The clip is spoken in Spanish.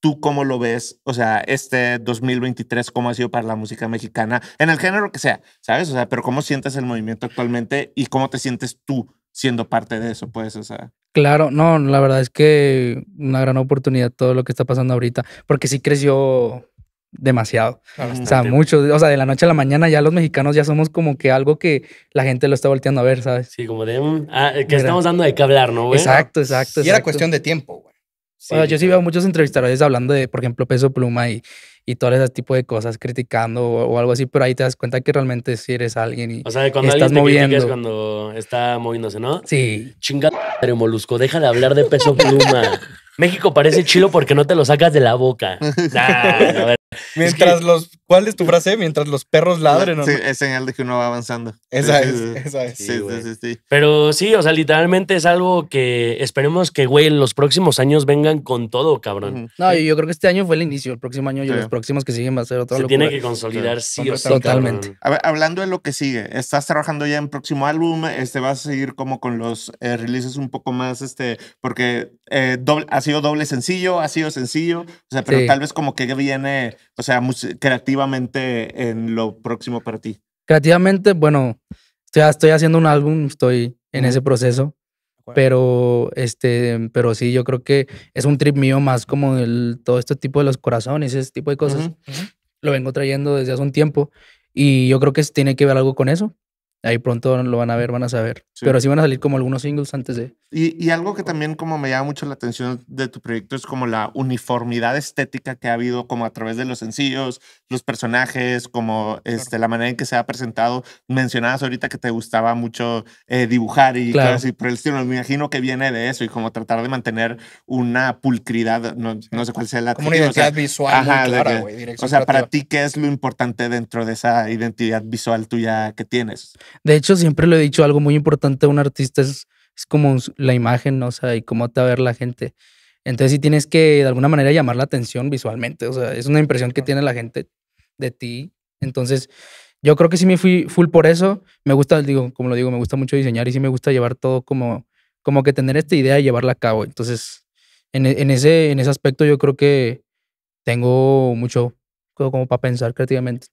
¿Tú cómo lo ves? O sea, este 2023, ¿cómo ha sido para la música mexicana? En el género que sea, ¿sabes? O sea, pero ¿cómo sientes el movimiento actualmente y cómo te sientes tú siendo parte de eso? Pues, o sea. Claro, no, la verdad es que una gran oportunidad todo lo que está pasando ahorita, porque sí creció demasiado. Ah, o sea, mucho. O sea, de la noche a la mañana ya los mexicanos ya somos como que algo que la gente lo está volteando a ver, ¿sabes? Sí, como de... Mm, ah, eh, que estamos dando de qué hablar, ¿no? Exacto, exacto, exacto. Y era cuestión de tiempo yo sí veo muchos entrevistadores hablando de, por ejemplo, peso pluma y, y todo ese tipo de cosas, criticando o, algo así, pero ahí te das cuenta que realmente si sí eres alguien y, o sea, cuando estás alguien te Es cuando está moviéndose, ¿no? Sí. Chinga, pero molusco, deja de hablar de peso pluma. México parece chilo porque no te lo sacas de la boca. a ver. Mientras los ¿Cuál es tu frase? Mientras los perros ladren. Sí, es señal de que uno va avanzando. Esa es, esa es. Sí, sí, sí, Pero sí, o sea, literalmente es algo que esperemos que, güey, los próximos años vengan con todo, cabrón. No, yo creo que este año fue el inicio. El próximo año y los próximos que siguen va a ser otro. Se tiene que consolidar sí, Totalmente. hablando de lo que sigue, estás trabajando ya en próximo álbum, este, vas a seguir como con los eh, releases un poco más, este, porque eh, doble, ha sido doble sencillo, ha sido sencillo, o sea, pero tal vez como que viene, o sea, creativa creativamente en lo próximo para ti? Creativamente, bueno, estoy, estoy haciendo un álbum, estoy en ese proceso. Pero, este, pero sí, yo creo que es un trip mío más como el, todo este tipo de los corazones, ese tipo de cosas. Lo vengo trayendo desde hace un tiempo y yo creo que tiene que ver algo con eso. Ahí pronto lo van a ver, van a saber. Pero sí van a salir como algunos singles antes de... Y, algo que también como me llama mucho la atención de tu proyecto es como la uniformidad estética que ha habido como a través de los sencillos, los personajes, como este, la manera en que se ha presentado. Mencionabas ahorita que te gustaba mucho eh, dibujar y claro. así por el estilo. Me imagino que viene de eso y como tratar de mantener una pulcridad, no, sé cuál sea la... Como una identidad visual muy clara, O sea, para ti, ¿qué es lo importante dentro de esa identidad visual tuya que tienes? De hecho, siempre lo he dicho, algo muy importante a un artista es, es como la imagen, ¿no? o sea, y cómo te va a ver la gente. Entonces sí tienes que de alguna manera llamar la atención visualmente, o sea, es una impresión que tiene la gente de ti. Entonces, yo creo que sí me fui full por eso. Me gusta, digo, como lo digo, me gusta mucho diseñar y sí me gusta llevar todo como, como que tener esta idea y llevarla a cabo. Entonces, en, e, ese, en ese aspecto yo creo que tengo mucho como para pensar creativamente.